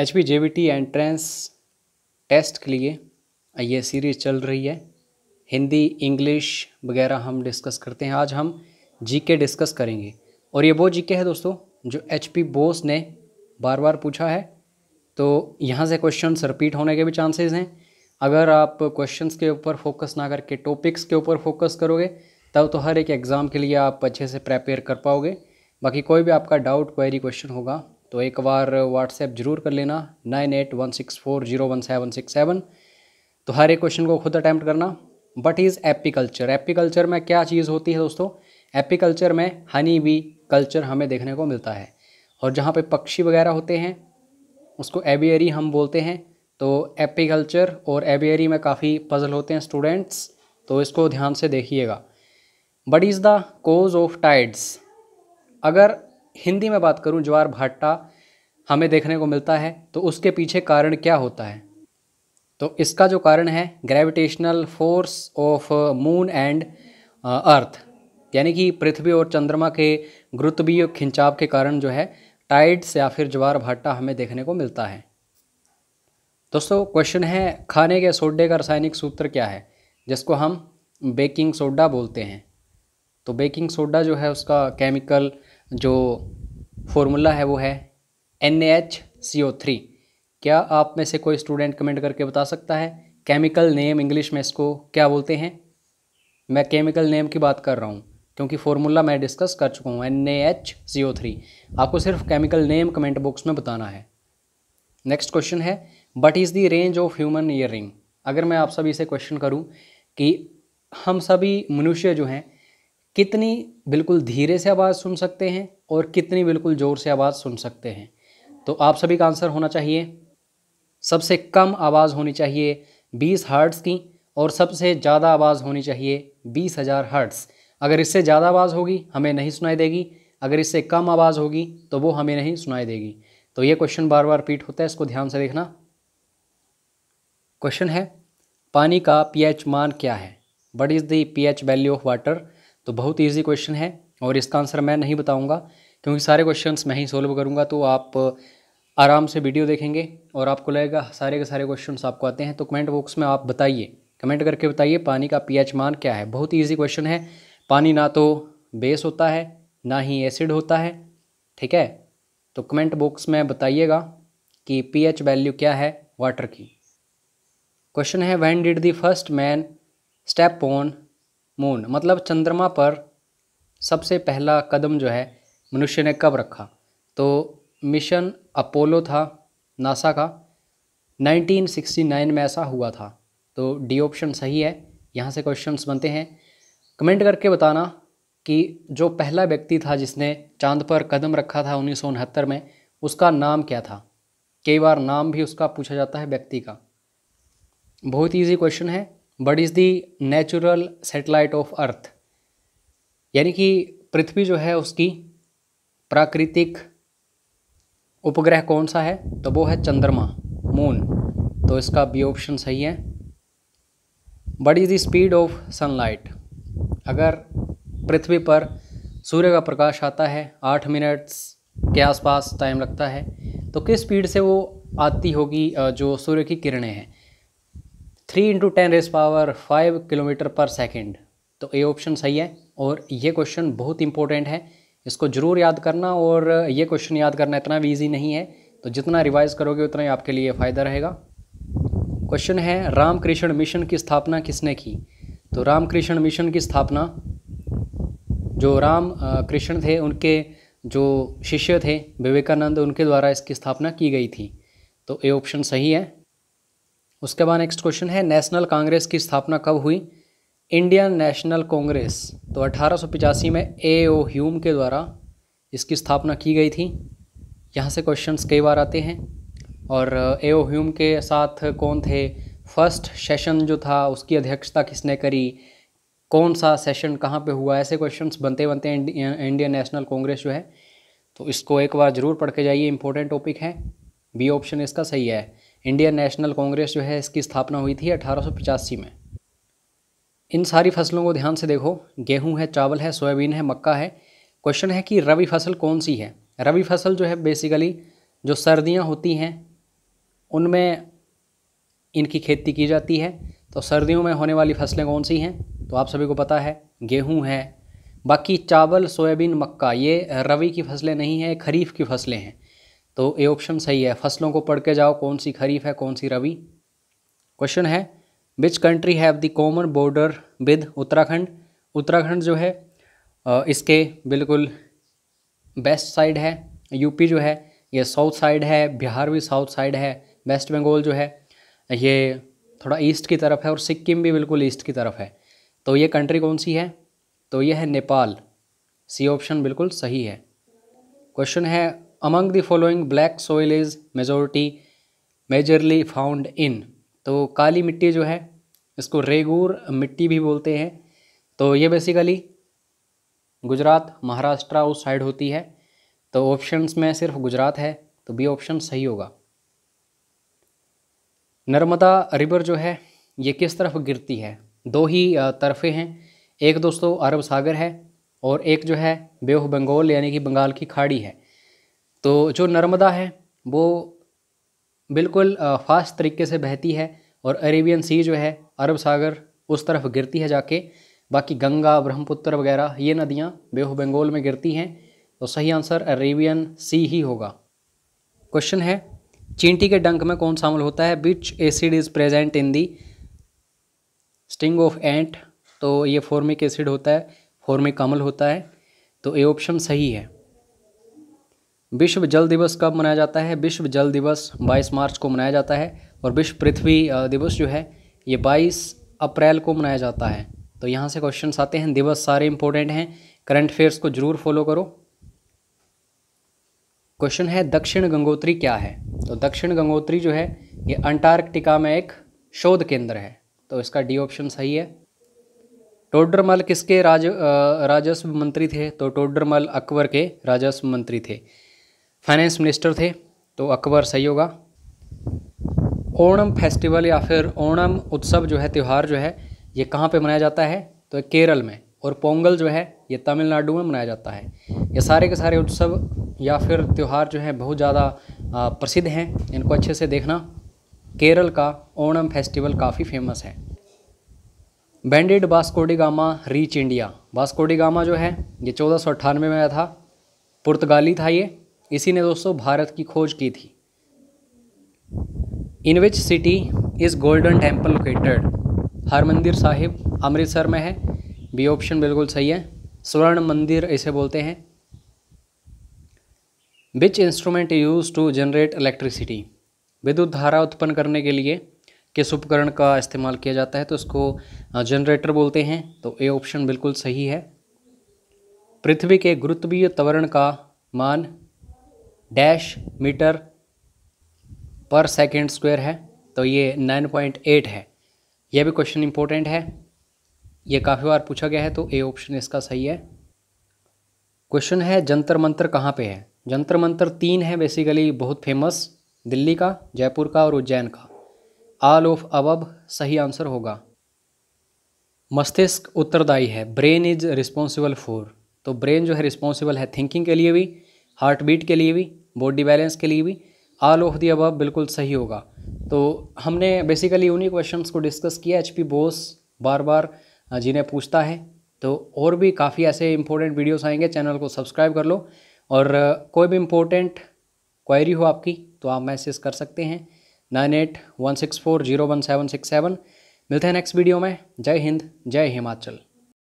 H P J T entrance test के लिए ये सीरीज़ चल रही है हिंदी इंग्लिश वगैरह हम डिस्कस करते हैं आज हम जीके डिस्कस करेंगे और ये वो जीके है दोस्तों जो एच पी बोस ने बार बार पूछा है तो यहाँ से क्वेश्चन रिपीट होने के भी चांसेस हैं अगर आप क्वेश्चन के ऊपर फोकस ना करके टॉपिक्स के ऊपर फोकस करोगे तब तो हर एक एग्ज़ाम के लिए आप अच्छे से प्रेपेयर कर पाओगे बाकी कोई भी आपका डाउट क्वेरी क्वेश्चन होगा तो एक बार व्हाट्सएप ज़रूर कर लेना nine eight one six four zero one seven six seven तो हर एक क्वेश्चन को खुद अटैम्प्ट करना बट इज़ एपीकल्चर एप्पीकल्चर में क्या चीज़ होती है दोस्तों एप्पीकल्चर में हनी बी कल्चर हमें देखने को मिलता है और जहाँ पे पक्षी वगैरह होते हैं उसको एबियरी हम बोलते हैं तो एप्पीकल्चर और एबियरी में काफ़ी पजल होते हैं स्टूडेंट्स तो इसको ध्यान से देखिएगा what is the cause of tides अगर हिंदी में बात करूँ ज्वार भाटा हमें देखने को मिलता है तो उसके पीछे कारण क्या होता है तो इसका जो कारण है gravitational force of moon and earth यानी कि पृथ्वी और चंद्रमा के गुरुत्वीय खिंचाव के कारण जो है टाइड्स या फिर ज्वार भाटा हमें देखने को मिलता है दोस्तों क्वेश्चन है खाने के सोडे का रासायनिक सूत्र क्या है जिसको हम बेकिंग सोडा बोलते हैं तो बेकिंग सोडा जो है उसका केमिकल जो फॉर्मूला है वो है N H C O three क्या आप में से कोई स्टूडेंट कमेंट करके बता सकता है केमिकल नेम इंग्लिश में इसको क्या बोलते हैं मैं केमिकल नेम की बात कर रहा हूँ क्योंकि फार्मूला मैं डिस्कस कर चुका हूँ N H C O three आपको सिर्फ केमिकल नेम कमेंट बॉक्स में बताना है नेक्स्ट क्वेश्चन है what is the range of human hearing अगर मैं आप सभी से क्वेश्चन करूँ कि हम सभी मनुष्य जो हैं कितनी बिल्कुल धीरे से आवाज़ सुन सकते हैं और कितनी बिल्कुल ज़ोर से आवाज़ सुन सकते हैं तो आप सभी का आंसर होना चाहिए सबसे कम आवाज़ होनी चाहिए बीस हर्ट्स की और सबसे ज़्यादा आवाज़ होनी चाहिए बीस हज़ार हर्ट्स अगर इससे ज़्यादा आवाज़ होगी हमें नहीं सुनाई देगी अगर इससे कम आवाज़ होगी तो वो हमें नहीं सुनाई देगी तो ये क्वेश्चन बार बार रिपीट होता है इसको ध्यान से देखना क्वेश्चन है पानी का पीएच मान क्या है what is the H value of water तो बहुत ईजी क्वेश्चन है और इसका आंसर मैं नहीं बताऊँगा क्योंकि सारे क्वेश्चन मैं ही सोल्व करूँगा तो आप आराम से वीडियो देखेंगे और आपको लगेगा सारे के सारे क्वेश्चन आपको आते हैं तो कमेंट बॉक्स में आप बताइए कमेंट करके बताइए पानी का पीएच मान क्या है बहुत ईजी क्वेश्चन है पानी ना तो बेस होता है ना ही एसिड होता है ठीक है तो कमेंट बॉक्स में बताइएगा कि पीएच वैल्यू क्या है वाटर की क्वेश्चन है when did the first man step on moon मतलब चंद्रमा पर सबसे पहला कदम जो है मनुष्य ने कब रखा तो मिशन अपोलो था नासा का 1969 में ऐसा हुआ था तो डी ऑप्शन सही है यहाँ से क्वेश्चंस बनते हैं कमेंट करके बताना कि जो पहला व्यक्ति था जिसने चांद पर कदम रखा था उन्नीस में उसका नाम क्या था कई बार नाम भी उसका पूछा जाता है व्यक्ति का बहुत ईजी क्वेश्चन है what is the natural satellite of earth यानी कि पृथ्वी जो है उसकी प्राकृतिक उपग्रह कौन सा है तो वो है चंद्रमा मून तो इसका बी ऑप्शन सही है what is the speed of sunlight अगर पृथ्वी पर सूर्य का प्रकाश आता है आठ मिनट्स के आसपास टाइम लगता है तो किस स्पीड से वो आती होगी जो सूर्य की किरणें हैं three into ten raise power five kilometre per second तो ए ऑप्शन सही है और ये क्वेश्चन बहुत इंपॉर्टेंट है इसको ज़रूर याद करना और ये क्वेश्चन याद करना इतना भी ईजी नहीं है तो जितना रिवाइज़ करोगे उतना ही आपके लिए फ़ायदा रहेगा क्वेश्चन है रामकृष्ण मिशन की स्थापना किसने की तो रामकृष्ण मिशन की स्थापना जो राम कृष्ण थे उनके जो शिष्य थे विवेकानंद उनके द्वारा इसकी स्थापना की गई थी तो ए ऑप्शन सही है उसके बाद नेक्स्ट क्वेश्चन है नेशनल कांग्रेस की स्थापना कब हुई इंडियन नेशनल कांग्रेस तो अठारह में ए ओ ह्यूम के द्वारा इसकी स्थापना की गई थी यहाँ से क्वेश्चंस कई बार आते हैं और ए ओ ह्यूम के साथ कौन थे फर्स्ट सेशन जो था उसकी अध्यक्षता किसने करी कौन सा सेशन कहाँ पे हुआ ऐसे क्वेश्चंस बनते बनते इंडियन नेशनल कांग्रेस जो है तो इसको एक बार ज़रूर पढ़ के जाइए इंपॉर्टेंट टॉपिक है बी ऑप्शन इसका सही है इंडियन नेशनल कांग्रेस जो है इसकी स्थापना हुई थी अठारह में इन सारी फसलों को ध्यान से देखो गेहूं है चावल है सोयाबीन है मक्का है क्वेश्चन है कि रवि फसल कौन सी है रवि फसल जो है बेसिकली जो सर्दियां होती हैं उनमें इनकी खेती की जाती है तो सर्दियों में होने वाली फसलें कौन सी हैं तो आप सभी को पता है गेहूं है बाकी चावल सोयाबीन मक्का ये रवि की फसलें नहीं हैं खरीफ की फसलें हैं तो ए ऑप्शन सही है फसलों को पढ़ के जाओ कौन सी खरीफ है कौन सी रबी क्वेश्चन है which country have the common border with Uttarakhand Uttarakhand जो है इसके बिल्कुल बेस्ट साइड है यूपी जो है ये साउथ साइड है बिहार भी साउथ साइड है वेस्ट बंगाल जो है ये थोड़ा ईस्ट की तरफ है और सिक्किम भी बिल्कुल ईस्ट की तरफ है तो ये कंट्री कौन सी है तो ये है नेपाल सी ऑप्शन बिल्कुल सही है क्वेश्चन है among the following black soil is majority majorly found in तो काली मिट्टी जो है इसको रेगूर मिट्टी भी बोलते हैं तो ये बेसिकली गुजरात महाराष्ट्र उस साइड होती है तो ऑप्शंस में सिर्फ गुजरात है तो बी ऑप्शन सही होगा नर्मदा रिवर जो है ये किस तरफ गिरती है दो ही तरफे हैं एक दोस्तों अरब सागर है और एक जो है बे ऑफ बंगाल यानी कि बंगाल की खाड़ी है तो जो नर्मदा है वो बिल्कुल फास्ट तरीके से बहती है और अरेबियन सी जो है अरब सागर उस तरफ गिरती है जाके बाकी गंगा ब्रह्मपुत्र वगैरह ये नदियाँ बेहू बंगोल में गिरती हैं तो सही आंसर अरेबियन सी ही होगा क्वेश्चन है चींटी के डंक में कौन शामिल होता है which acid is present in the sting of ant तो ये फॉर्मिक एसिड होता है फॉर्मिक अमल होता है तो ये ऑप्शन सही है विश्व जल दिवस कब मनाया जाता है विश्व जल दिवस 22 मार्च को मनाया जाता है और विश्व पृथ्वी दिवस जो है ये 22 अप्रैल को मनाया जाता है तो यहाँ से क्वेश्चन आते हैं दिवस सारे इंपॉर्टेंट हैं करंट अफेयर्स को जरूर फॉलो करो क्वेश्चन है दक्षिण गंगोत्री क्या है तो दक्षिण गंगोत्री जो है ये अंटार्कटिका में एक शोध केंद्र है तो इसका डी ऑप्शन सही है टोडरमल किसके राज राजस्व मंत्री थे तो टोडरमल अकबर के राजस्व मंत्री थे फाइनेंस मिनिस्टर थे तो अकबर सही होगा ओणम फेस्टिवल या फिर ओणम उत्सव जो है त्यौहार जो है ये कहाँ पे मनाया जाता है तो केरल में और पोंगल जो है ये तमिलनाडु में मनाया जाता है ये सारे के सारे उत्सव या फिर त्यौहार जो है बहुत ज़्यादा प्रसिद्ध हैं इनको अच्छे से देखना केरल का ओणम फेस्टिवल काफ़ी फेमस है बैंडेड बास्कोडिगामा रीच इंडिया बास्कोडिगामा जो है ये चौदह में आया था पुर्तगाली था ये इसी ने दोस्तों भारत की खोज की थी in which city is golden temple located Harmandir Sahib Amritsar में है बी ऑप्शन बिल्कुल सही है स्वर्ण मंदिर इसे बोलते हैं which instrument use to generate electricity विद्युत धारा उत्पन्न करने के लिए किस उपकरण का इस्तेमाल किया जाता है तो उसको जनरेटर बोलते हैं तो ए ऑप्शन बिल्कुल सही है पृथ्वी के गुरुत्वीय त्वरण का मान dash metre per second square है तो ये नाइन पॉइंट एट है यह भी क्वेश्चन इंपॉर्टेंट है ये काफ़ी बार पूछा गया है तो ए ऑप्शन इसका सही है क्वेश्चन है जंतर मंतर कहाँ पे है जंतर मंतर तीन है बेसिकली बहुत फेमस दिल्ली का जयपुर का और उज्जैन का आल ऑफ अबब सही आंसर होगा मस्तिष्क उत्तरदायी है ब्रेन इज रिस्पॉन्सिबल फॉर तो ब्रेन जो है रिस्पॉन्सिबल है थिंकिंग के लिए भी हार्ट बीट के लिए भी बॉडी बैलेंस के लिए भी आल ऑफ दी अब बिल्कुल सही होगा तो हमने बेसिकली उन्हीं क्वेश्चंस को डिस्कस किया एच पी बोस बार बार जिन्हें पूछता है तो और भी काफ़ी ऐसे इंपॉर्टेंट वीडियोस आएंगे चैनल को सब्सक्राइब कर लो और कोई भी इम्पोर्टेंट क्वायरी हो आपकी तो आप मैसेज कर सकते हैं nine eight one six four zero one seven six seven मिलते हैं नेक्स्ट वीडियो में जय हिंद जय हिमाचल